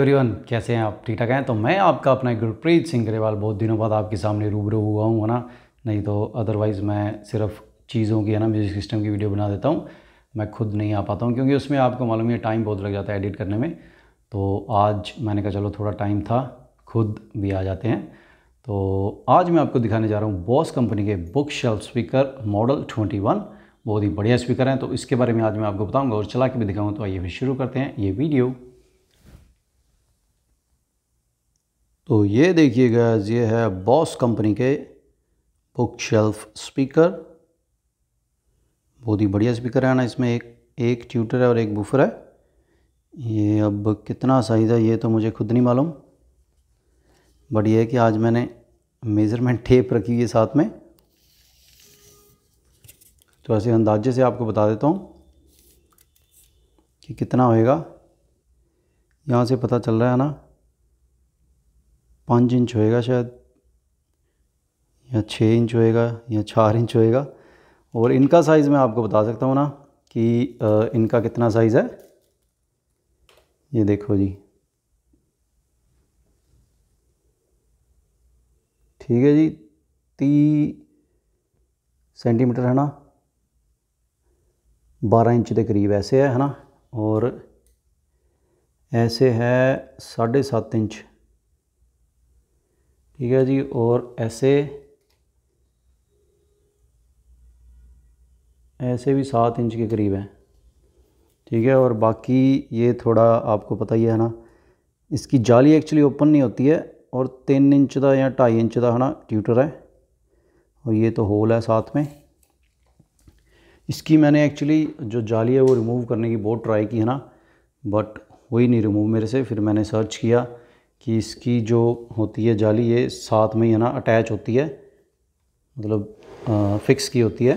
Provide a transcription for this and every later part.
everyone कैसे हैं आप ठीक ठाक हैं तो मैं आपका अपना गुरप्रीत सिंह ग्रेवाल बहुत दिनों बाद आपके सामने रूबरू हुआ हूँ है ना नहीं तो अदरवाइज़ मैं सिर्फ चीज़ों की है ना म्यूज़िक सिस्टम की वीडियो बना देता हूँ मैं खुद नहीं आ पाता हूँ क्योंकि उसमें आपको मालूम है टाइम बहुत लग जाता है एडिट करने में तो आज मैंने कहा चलो थोड़ा टाइम था खुद भी आ जाते हैं तो आज मैं आपको दिखाने जा रहा हूँ बॉस कंपनी के book shelf speaker model twenty बहुत ही बढ़िया स्पीकर हैं तो इसके बारे में आज मैं आपको बताऊँगा और चला के भी दिखाऊँ तो आइए फिर शुरू करते हैं ये वीडियो तो ये देखिएगा ये है बॉस कंपनी के बुक शेल्फ स्पीकर बहुत ही बढ़िया स्पीकर है ना इसमें एक एक ट्यूटर है और एक बुफर है ये अब कितना साइज़ है ये तो मुझे खुद नहीं मालूम बट ये है कि आज मैंने मेज़रमेंट टेप रखी है साथ में तो ऐसे अंदाजे से आपको बता देता हूँ कि कितना होएगा यहाँ से पता चल रहा है ना पाँच इंच होएगा शायद या छः इंच होएगा या चार इंच होएगा और इनका साइज़ मैं आपको बता सकता हूँ ना कि इनका कितना साइज़ है ये देखो जी ठीक है जी ती सेंटीमीटर है ना बारह इंच के करीब ऐसे है है ना और ऐसे है साढ़े सात इंच ठीक है जी और ऐसे ऐसे भी सात इंच के करीब हैं ठीक है और बाकी ये थोड़ा आपको पता ही है ना इसकी जाली एक्चुअली ओपन नहीं होती है और तीन इंच का या ढाई इंच का है ना ट्यूटर है और ये तो होल है साथ में इसकी मैंने एक्चुअली जो जाली है वो रिमूव करने की बहुत ट्राई की है ना बट वही नहीं रिमूव मेरे से फिर मैंने सर्च किया कि इसकी जो होती है जाली ये साथ में ही है ना अटैच होती है मतलब आ, फिक्स की होती है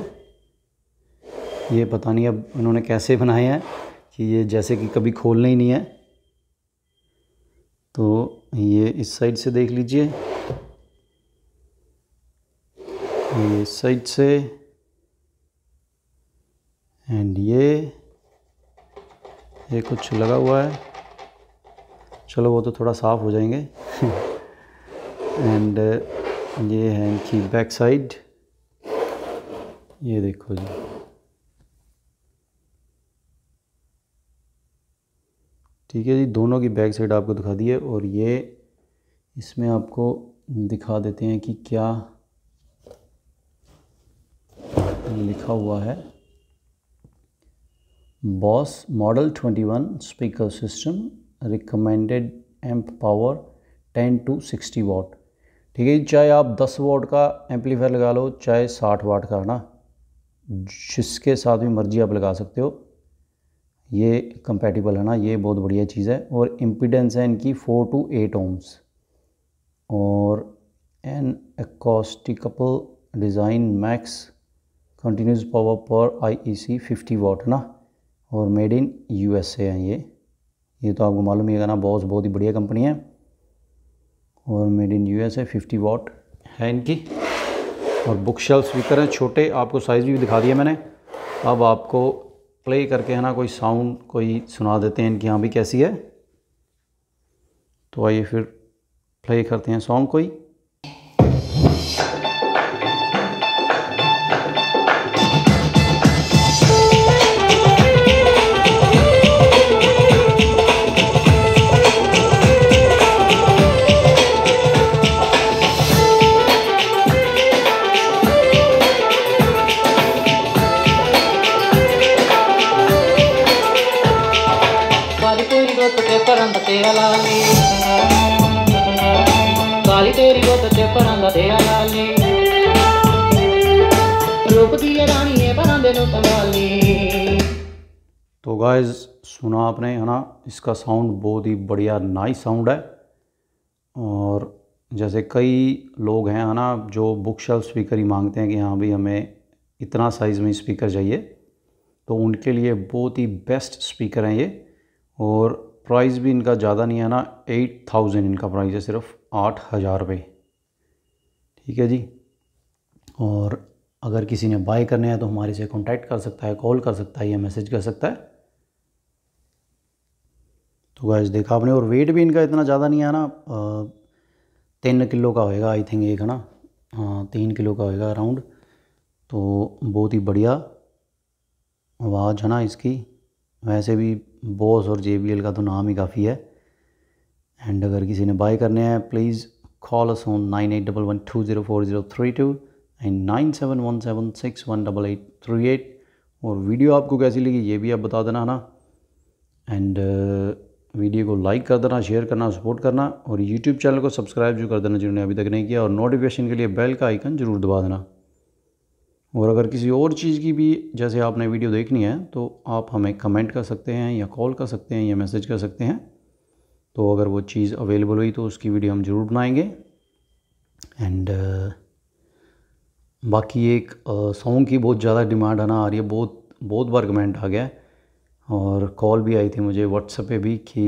ये पता नहीं अब इन्होंने कैसे बनाए हैं कि ये जैसे कि कभी खोलना ही नहीं है तो ये इस साइड से देख लीजिए ये इस साइड से एंड ये ये कुछ लगा हुआ है चलो वो तो थोड़ा साफ़ हो जाएंगे एंड uh, ये है इनकी बैक साइड ये देखो जी ठीक है जी दोनों की बैक साइड आपको दिखा दी है और ये इसमें आपको दिखा देते हैं कि क्या लिखा हुआ है Bose model 21 speaker system recommended amp power 10 to 60 watt ठीक है चाहे आप 10 वाट का एम्पलीफायर लगा लो चाहे 60 वाट का है ना जिसके साथ भी मर्जी आप लगा सकते हो ये कंपेटिबल है ना ये बहुत बढ़िया चीज़ है और इम्पिडेंस है इनकी फ़ोर टू एट ओम्स और an acoustic couple design max continuous power पर आई ई सी फिफ्टी वाट ना और मेड इन यूएसए हैं ये ये तो आपको मालूम ही है ना बॉस बहुत ही बढ़िया कंपनी है और मेड इन यूएस है फिफ्टी वॉट है इनकी और बुक शेल्फ स्पीकर हैं छोटे आपको साइज़ भी दिखा दिया मैंने अब आपको प्ले करके है ना कोई साउंड कोई सुना देते हैं इनकी यहाँ भी कैसी है तो आइए फिर प्ले करते हैं सॉन्ग कोई रूप दिए रानी संभाली तो गाइज सुना आपने है ना इसका साउंड बहुत ही बढ़िया नाइस साउंड है और जैसे कई लोग हैं है ना जो बुक शेल्फ स्पीकर ही मांगते हैं कि हाँ भाई हमें इतना साइज़ में स्पीकर चाहिए तो उनके लिए बहुत ही बेस्ट स्पीकर हैं ये और प्राइस भी इनका ज़्यादा नहीं है ना एट थाउजेंड इनका प्राइस है सिर्फ आठ हज़ार रुपये ठीक है जी और अगर किसी ने बाय करने हैं तो हमारे से कांटेक्ट कर सकता है कॉल कर सकता है या मैसेज कर सकता है तो गैस देखा आपने और वेट भी इनका इतना ज़्यादा नहीं है ना तीन किलो का होएगा आई थिंक एक है ना हाँ तीन किलो का होएगा अराउंड तो बहुत ही बढ़िया आवाज़ है ना इसकी वैसे भी बोस और जे का तो नाम ही काफ़ी है एंड अगर किसी ने बाय करने हैं please call us on nine eight double one two zero four zero three two and nine seven one seven six one double eight three eight और वीडियो आपको कैसी लगी ये भी आप बता देना है ना एंड वीडियो को लाइक कर देना शेयर करना सपोर्ट करना और यूट्यूब चैनल को सब्सक्राइब जो कर देना जिन्होंने अभी तक नहीं किया और नोटिफिकेशन के लिए बेल का आइकन ज़रूर दबा देना और अगर किसी और चीज़ की भी जैसे आपने वीडियो देखनी है तो आप हमें कमेंट कर सकते हैं या कॉल कर सकते हैं या मैसेज कर सकते हैं तो अगर वो चीज़ अवेलेबल हुई तो उसकी वीडियो हम ज़रूर बनाएंगे एंड बाकी एक सॉन्ग की बहुत ज़्यादा डिमांड आना आ रही है बहुत बहुत बार कमेंट आ गया और कॉल भी आई थी मुझे व्हाट्सएप पे भी कि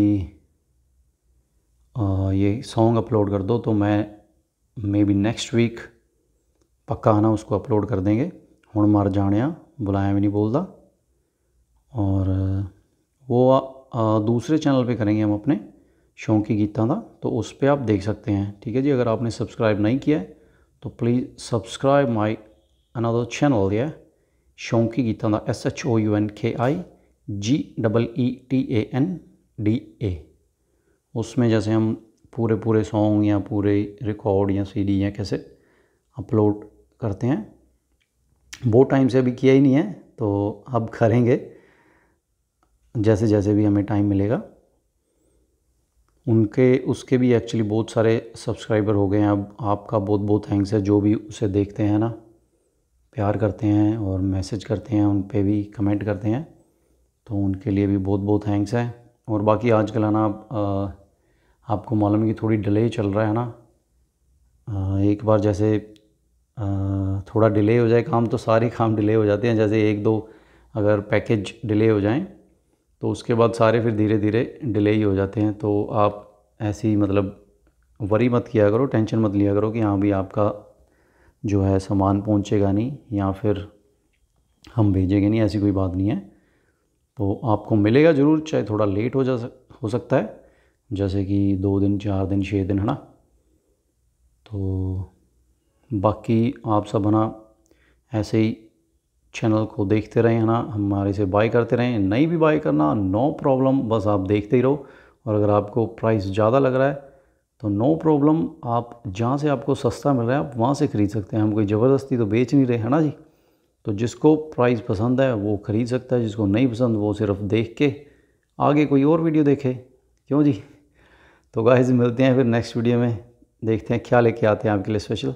uh, ये सॉन्ग अपलोड कर दो तो मैं मे बी नेक्स्ट वीक है ना उसको अपलोड कर देंगे हूँ मर जाने बुलाया भी नहीं बोलता और वो दूसरे चैनल पे करेंगे हम अपने शौकी गीतों का तो उस पर आप देख सकते हैं ठीक है जी अगर आपने सब्सक्राइब नहीं किया है तो please subscribe my another channel है शौकी गीता का S H O U N K I G double E T A N D A उसमें जैसे हम पूरे पूरे सॉन्ग या पूरे रिकॉर्ड या सीडी या कैसे अपलोड करते हैं बहुत टाइम से अभी किया ही नहीं है तो अब करेंगे जैसे जैसे भी हमें टाइम मिलेगा उनके उसके भी एक्चुअली बहुत सारे सब्सक्राइबर हो गए हैं अब आपका बहुत बहुत थैंक्स है जो भी उसे देखते हैं ना प्यार करते हैं और मैसेज करते हैं उन पर भी कमेंट करते हैं तो उनके लिए भी बहुत बहुत थैंक्स है और बाकी आजकल है ना आप, आपको मालूम है कि थोड़ी डिले चल रहा है ना एक बार जैसे थोड़ा डिले हो जाए काम तो सारे काम डिले हो जाते हैं जैसे एक दो अगर पैकेज डिले हो जाएं तो उसके बाद सारे फिर धीरे धीरे डिले ही हो जाते हैं तो आप ऐसी मतलब वरी मत किया करो टेंशन मत लिया करो कि हाँ भी आपका जो है सामान पहुँचेगा नहीं या फिर हम भेजेंगे नहीं ऐसी कोई बात नहीं है तो आपको मिलेगा ज़रूर चाहे थोड़ा लेट हो जा हो सकता है जैसे कि दो दिन चार दिन छः दिन है ना तो बाकी आप सब है ना ऐसे ही चैनल को देखते रहें है ना हमारे से बाय करते रहें नहीं भी बाय करना नो प्रॉब्लम बस आप देखते ही रहो और अगर आपको प्राइस ज़्यादा लग रहा है तो नो प्रॉब्लम आप जहाँ से आपको सस्ता मिल रहा है आप वहाँ से ख़रीद सकते हैं हम कोई ज़बरदस्ती तो बेच नहीं रहे है ना जी तो जिसको प्राइस पसंद है वो ख़रीद सकता है जिसको नहीं पसंद वो सिर्फ देख के आगे कोई और वीडियो देखे क्यों जी तो गाइस मिलते हैं फिर नेक्स्ट वीडियो में देखते हैं क्या लेके आते हैं आपके लिए स्पेशल